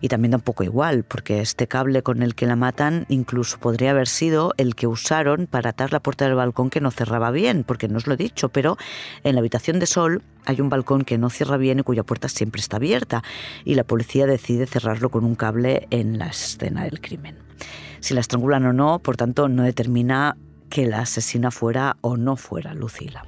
Y también da un poco igual, porque este cable con el que la matan incluso podría haber sido el que usaron para atar la puerta del balcón que no cerraba bien, porque no os lo he dicho, pero en la habitación de Sol hay un balcón que no cierra bien y cuya puerta siempre está abierta, y la policía decide cerrarlo con un cable en la escena del crimen. Si la estrangulan o no, por tanto, no determina que la asesina fuera o no fuera Lucila.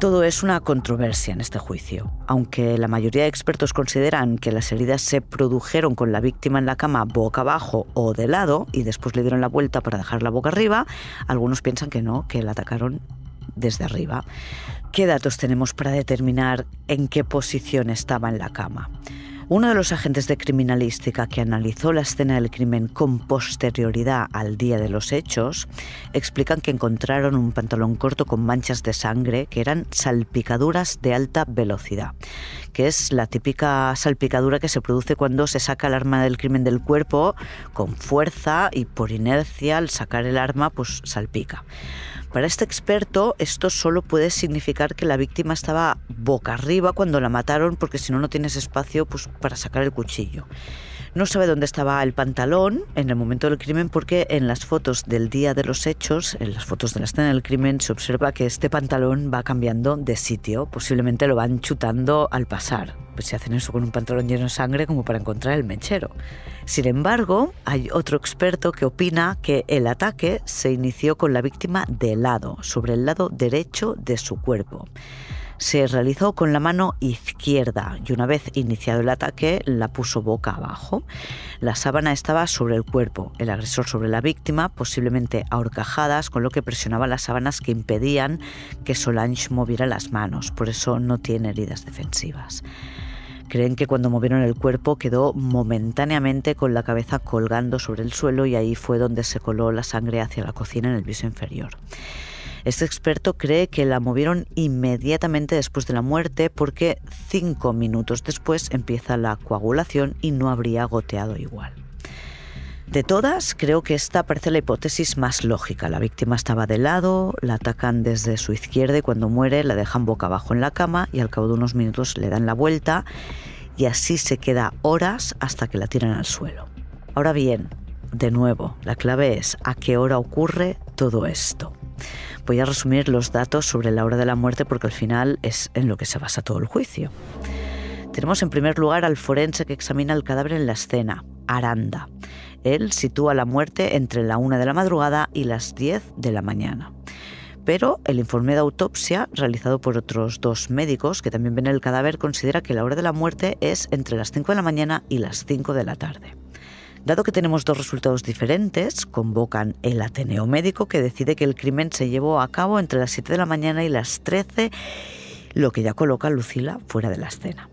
Todo es una controversia en este juicio. Aunque la mayoría de expertos consideran que las heridas se produjeron con la víctima en la cama boca abajo o de lado y después le dieron la vuelta para dejarla boca arriba, algunos piensan que no, que la atacaron desde arriba. ¿Qué datos tenemos para determinar en qué posición estaba en la cama? Uno de los agentes de criminalística que analizó la escena del crimen con posterioridad al día de los hechos explican que encontraron un pantalón corto con manchas de sangre que eran salpicaduras de alta velocidad, que es la típica salpicadura que se produce cuando se saca el arma del crimen del cuerpo con fuerza y por inercia al sacar el arma pues salpica. Para este experto, esto solo puede significar que la víctima estaba boca arriba cuando la mataron, porque si no, no tienes espacio pues, para sacar el cuchillo. No sabe dónde estaba el pantalón en el momento del crimen porque en las fotos del día de los hechos, en las fotos de la escena del crimen, se observa que este pantalón va cambiando de sitio. Posiblemente lo van chutando al pasar. Pues se hacen eso con un pantalón lleno de sangre como para encontrar el mechero. Sin embargo, hay otro experto que opina que el ataque se inició con la víctima de lado, sobre el lado derecho de su cuerpo se realizó con la mano izquierda y una vez iniciado el ataque la puso boca abajo. La sábana estaba sobre el cuerpo, el agresor sobre la víctima, posiblemente ahorcajadas, con lo que presionaba las sábanas que impedían que Solange moviera las manos, por eso no tiene heridas defensivas. Creen que cuando movieron el cuerpo quedó momentáneamente con la cabeza colgando sobre el suelo y ahí fue donde se coló la sangre hacia la cocina en el piso inferior. Este experto cree que la movieron inmediatamente después de la muerte porque cinco minutos después empieza la coagulación y no habría goteado igual. De todas, creo que esta parece la hipótesis más lógica. La víctima estaba de lado, la atacan desde su izquierda y cuando muere la dejan boca abajo en la cama y al cabo de unos minutos le dan la vuelta y así se queda horas hasta que la tiran al suelo. Ahora bien, de nuevo, la clave es a qué hora ocurre todo esto. Voy a resumir los datos sobre la hora de la muerte porque al final es en lo que se basa todo el juicio. Tenemos en primer lugar al forense que examina el cadáver en la escena, Aranda. Él sitúa la muerte entre la 1 de la madrugada y las 10 de la mañana. Pero el informe de autopsia, realizado por otros dos médicos que también ven el cadáver, considera que la hora de la muerte es entre las 5 de la mañana y las 5 de la tarde. Dado que tenemos dos resultados diferentes, convocan el Ateneo Médico que decide que el crimen se llevó a cabo entre las 7 de la mañana y las 13, lo que ya coloca a Lucila fuera de la escena.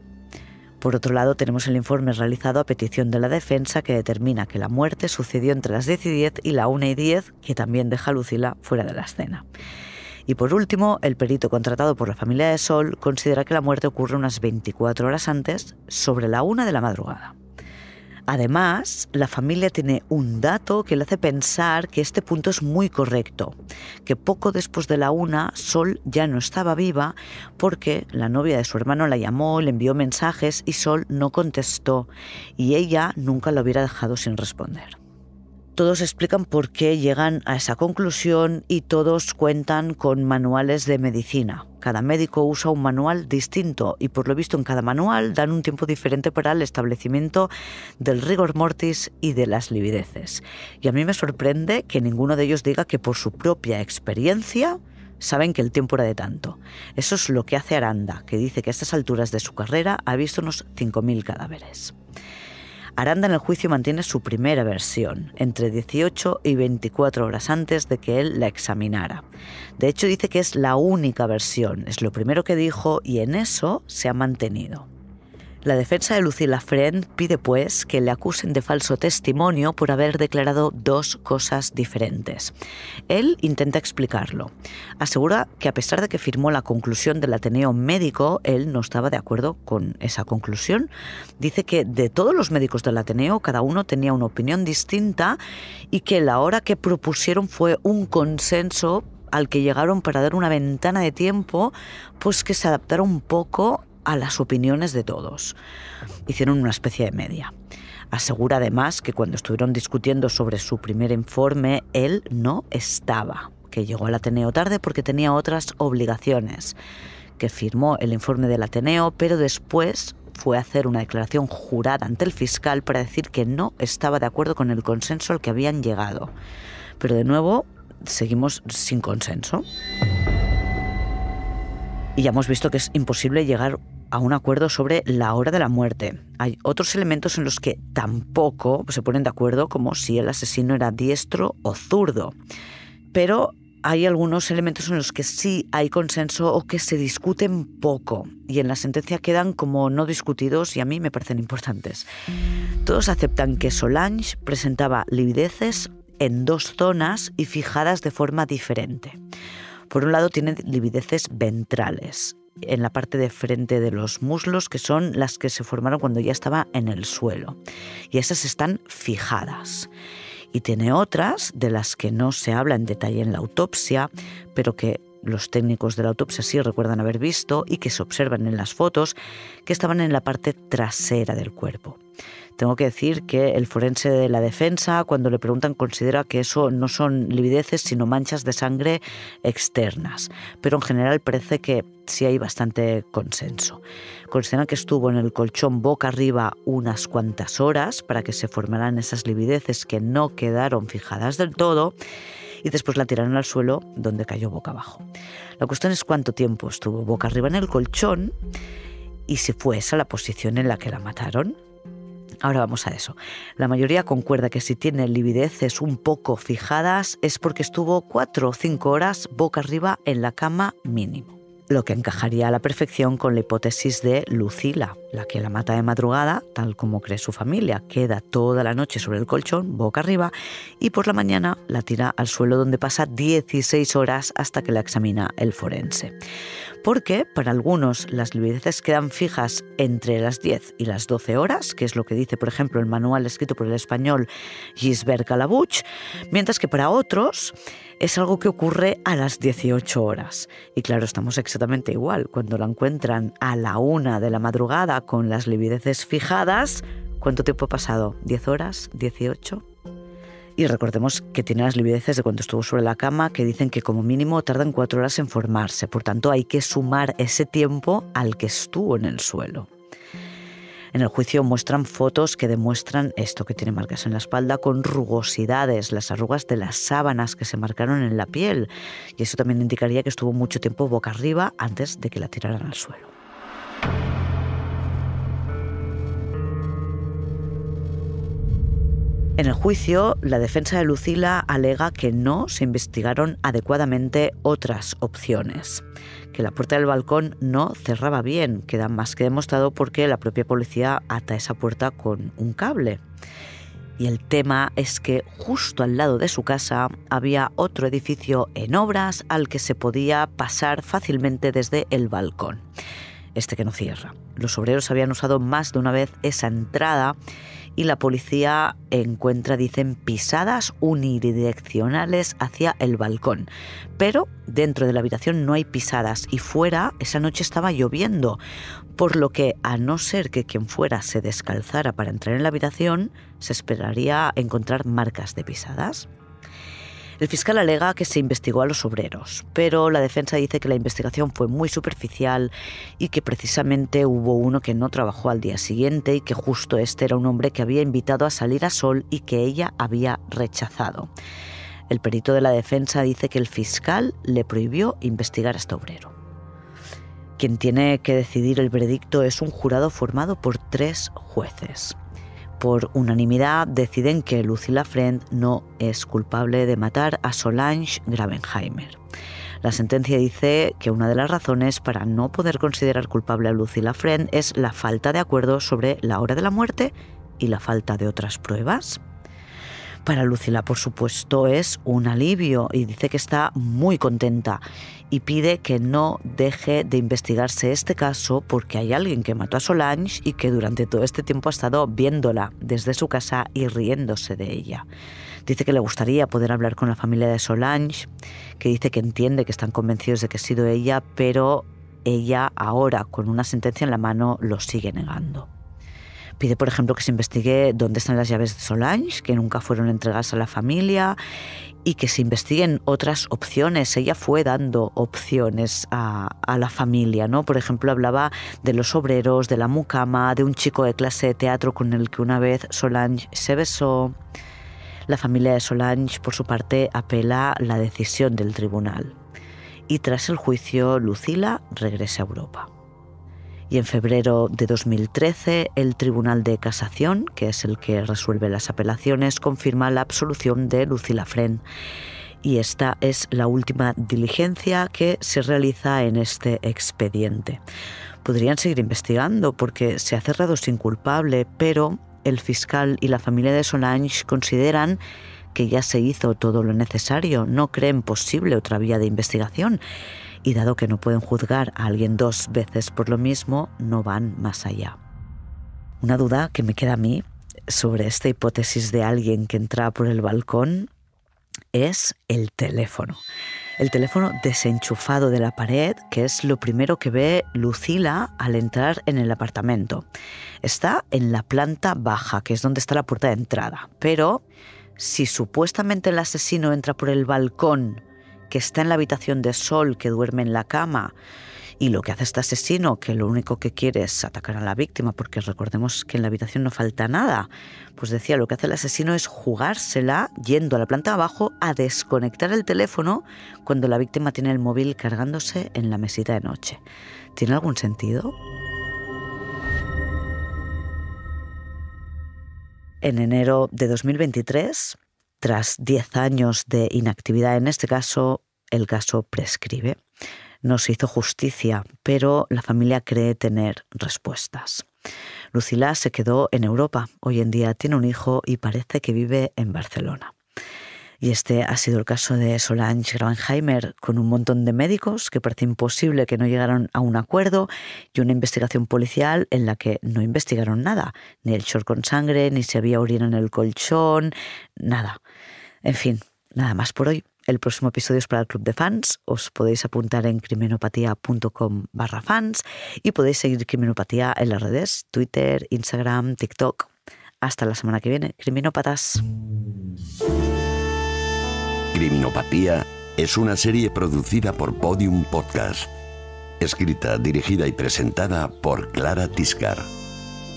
Por otro lado, tenemos el informe realizado a petición de la defensa que determina que la muerte sucedió entre las 10 y 10 y la 1 y 10, que también deja a Lucila fuera de la escena. Y por último, el perito contratado por la familia de Sol considera que la muerte ocurre unas 24 horas antes, sobre la 1 de la madrugada. Además, la familia tiene un dato que le hace pensar que este punto es muy correcto, que poco después de la una Sol ya no estaba viva porque la novia de su hermano la llamó, le envió mensajes y Sol no contestó y ella nunca lo hubiera dejado sin responder. Todos explican por qué llegan a esa conclusión y todos cuentan con manuales de medicina. Cada médico usa un manual distinto y por lo visto en cada manual dan un tiempo diferente para el establecimiento del rigor mortis y de las livideces. Y a mí me sorprende que ninguno de ellos diga que por su propia experiencia saben que el tiempo era de tanto. Eso es lo que hace Aranda, que dice que a estas alturas de su carrera ha visto unos 5.000 cadáveres. Aranda en el juicio mantiene su primera versión, entre 18 y 24 horas antes de que él la examinara. De hecho, dice que es la única versión, es lo primero que dijo y en eso se ha mantenido. La defensa de Lucila Friend pide pues que le acusen de falso testimonio por haber declarado dos cosas diferentes. Él intenta explicarlo. Asegura que a pesar de que firmó la conclusión del Ateneo Médico, él no estaba de acuerdo con esa conclusión. Dice que de todos los médicos del Ateneo, cada uno tenía una opinión distinta y que la hora que propusieron fue un consenso al que llegaron para dar una ventana de tiempo, pues que se adaptara un poco a las opiniones de todos. Hicieron una especie de media. Asegura además que cuando estuvieron discutiendo sobre su primer informe, él no estaba, que llegó al Ateneo tarde porque tenía otras obligaciones, que firmó el informe del Ateneo, pero después fue a hacer una declaración jurada ante el fiscal para decir que no estaba de acuerdo con el consenso al que habían llegado. Pero de nuevo, seguimos sin consenso y ya hemos visto que es imposible llegar a un acuerdo sobre la hora de la muerte. Hay otros elementos en los que tampoco se ponen de acuerdo, como si el asesino era diestro o zurdo. Pero hay algunos elementos en los que sí hay consenso o que se discuten poco y en la sentencia quedan como no discutidos y a mí me parecen importantes. Todos aceptan que Solange presentaba livideces en dos zonas y fijadas de forma diferente. Por un lado tiene livideces ventrales en la parte de frente de los muslos, que son las que se formaron cuando ya estaba en el suelo. Y esas están fijadas. Y tiene otras de las que no se habla en detalle en la autopsia, pero que los técnicos de la autopsia sí recuerdan haber visto y que se observan en las fotos, que estaban en la parte trasera del cuerpo. Tengo que decir que el forense de la defensa, cuando le preguntan, considera que eso no son livideces, sino manchas de sangre externas. Pero en general parece que sí hay bastante consenso. Consideran que estuvo en el colchón boca arriba unas cuantas horas para que se formaran esas livideces que no quedaron fijadas del todo y después la tiraron al suelo donde cayó boca abajo. La cuestión es cuánto tiempo estuvo boca arriba en el colchón y si fue esa la posición en la que la mataron. Ahora vamos a eso. La mayoría concuerda que si tiene livideces un poco fijadas es porque estuvo cuatro o cinco horas boca arriba en la cama mínimo, lo que encajaría a la perfección con la hipótesis de Lucila, la que la mata de madrugada, tal como cree su familia, queda toda la noche sobre el colchón, boca arriba, y por la mañana la tira al suelo donde pasa 16 horas hasta que la examina el forense porque para algunos las libideces quedan fijas entre las 10 y las 12 horas, que es lo que dice, por ejemplo, el manual escrito por el español Gisbert Calabuch, mientras que para otros es algo que ocurre a las 18 horas. Y claro, estamos exactamente igual. Cuando la encuentran a la una de la madrugada con las libideces fijadas, ¿cuánto tiempo ha pasado? ¿10 horas? ¿18? Y recordemos que tiene las livideces de cuando estuvo sobre la cama, que dicen que como mínimo tardan cuatro horas en formarse. Por tanto, hay que sumar ese tiempo al que estuvo en el suelo. En el juicio muestran fotos que demuestran esto que tiene marcas en la espalda con rugosidades, las arrugas de las sábanas que se marcaron en la piel. Y eso también indicaría que estuvo mucho tiempo boca arriba antes de que la tiraran al suelo. En el juicio, la defensa de Lucila alega que no se investigaron adecuadamente otras opciones, que la puerta del balcón no cerraba bien, queda más que demostrado porque la propia policía ata esa puerta con un cable. Y el tema es que justo al lado de su casa había otro edificio en obras al que se podía pasar fácilmente desde el balcón. Este que no cierra. Los obreros habían usado más de una vez esa entrada y la policía encuentra, dicen, pisadas unidireccionales hacia el balcón. Pero dentro de la habitación no hay pisadas y fuera esa noche estaba lloviendo, por lo que a no ser que quien fuera se descalzara para entrar en la habitación, se esperaría encontrar marcas de pisadas. El fiscal alega que se investigó a los obreros, pero la defensa dice que la investigación fue muy superficial y que precisamente hubo uno que no trabajó al día siguiente y que justo este era un hombre que había invitado a salir a Sol y que ella había rechazado. El perito de la defensa dice que el fiscal le prohibió investigar a este obrero. Quien tiene que decidir el veredicto es un jurado formado por tres jueces por unanimidad deciden que Lucila Friend no es culpable de matar a Solange Gravenheimer. La sentencia dice que una de las razones para no poder considerar culpable a Lucila Friend es la falta de acuerdo sobre la hora de la muerte y la falta de otras pruebas. Para Lucila, por supuesto, es un alivio y dice que está muy contenta y pide que no deje de investigarse este caso porque hay alguien que mató a Solange y que durante todo este tiempo ha estado viéndola desde su casa y riéndose de ella. Dice que le gustaría poder hablar con la familia de Solange, que dice que entiende que están convencidos de que ha sido ella, pero ella ahora, con una sentencia en la mano, lo sigue negando. Pide, por ejemplo, que se investigue dónde están las llaves de Solange, que nunca fueron entregadas a la familia, y que se investiguen otras opciones. Ella fue dando opciones a, la familia, ¿no? Por ejemplo, hablaba de los obreros, de la mucama, de un chico de clase de teatro con el que una vez Solange se besó. La familia de Solange, por su parte, apela la decisión del tribunal. Y tras el juicio, Lucila regresa a Europa y en febrero de 2013 el Tribunal de Casación, que es el que resuelve las apelaciones, confirma la absolución de Lucila Fren. Y esta es la última diligencia que se realiza en este expediente. Podrían seguir investigando porque se ha cerrado sin culpable, pero el fiscal y la familia de Solange consideran que ya se hizo todo lo necesario, no creen posible otra vía de investigación y dado que no pueden juzgar a alguien dos veces por lo mismo, no van más allá. Una duda que me queda a mí sobre esta hipótesis de alguien que entra por el balcón es el teléfono. El teléfono desenchufado de la pared, que es lo primero que ve Lucila al entrar en el apartamento. Está en la planta baja, que es donde está la puerta de entrada. Pero si supuestamente el asesino entra por el balcón que está en la habitación de Sol, que duerme en la cama, y lo que hace este asesino, que lo único que quiere es atacar a la víctima, porque recordemos que en la habitación no falta nada, pues decía, lo que hace el asesino es jugársela yendo a la planta abajo a desconectar el teléfono cuando la víctima tiene el móvil cargándose en la mesita de noche. ¿Tiene algún sentido? En enero de 2023, tras 10 años de inactividad, en este caso el caso prescribe. No se hizo justicia, pero la familia cree tener respuestas. Lucila se quedó en Europa, hoy en día tiene un hijo y parece que vive en Barcelona. Y este ha sido el caso de Solange Grabenheimer con un montón de médicos que parece imposible que no llegaron a un acuerdo y una investigación policial en la que no investigaron nada, ni el short con sangre, ni si había orina en el colchón, nada. En fin, nada más por hoy. El próximo episodio es para el Club de Fans. Os podéis apuntar en criminopatía.com barra fans y podéis seguir Criminopatía en las redes, Twitter, Instagram, TikTok. Hasta la semana que viene, criminópatas. Criminopatía es una serie producida por Podium Podcast, escrita, dirigida y presentada por Clara Tiscar.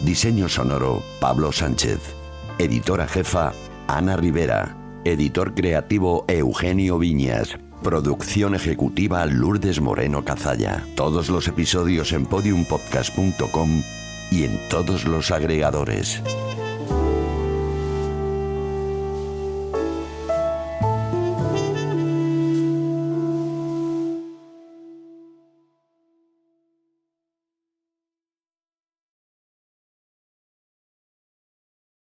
Diseño sonoro, Pablo Sánchez. Editora jefa, Ana Rivera. Editor creativo, Eugenio Viñas. Producción ejecutiva, Lourdes Moreno Cazalla. Todos los episodios en podiumpodcast.com y en todos los agregadores.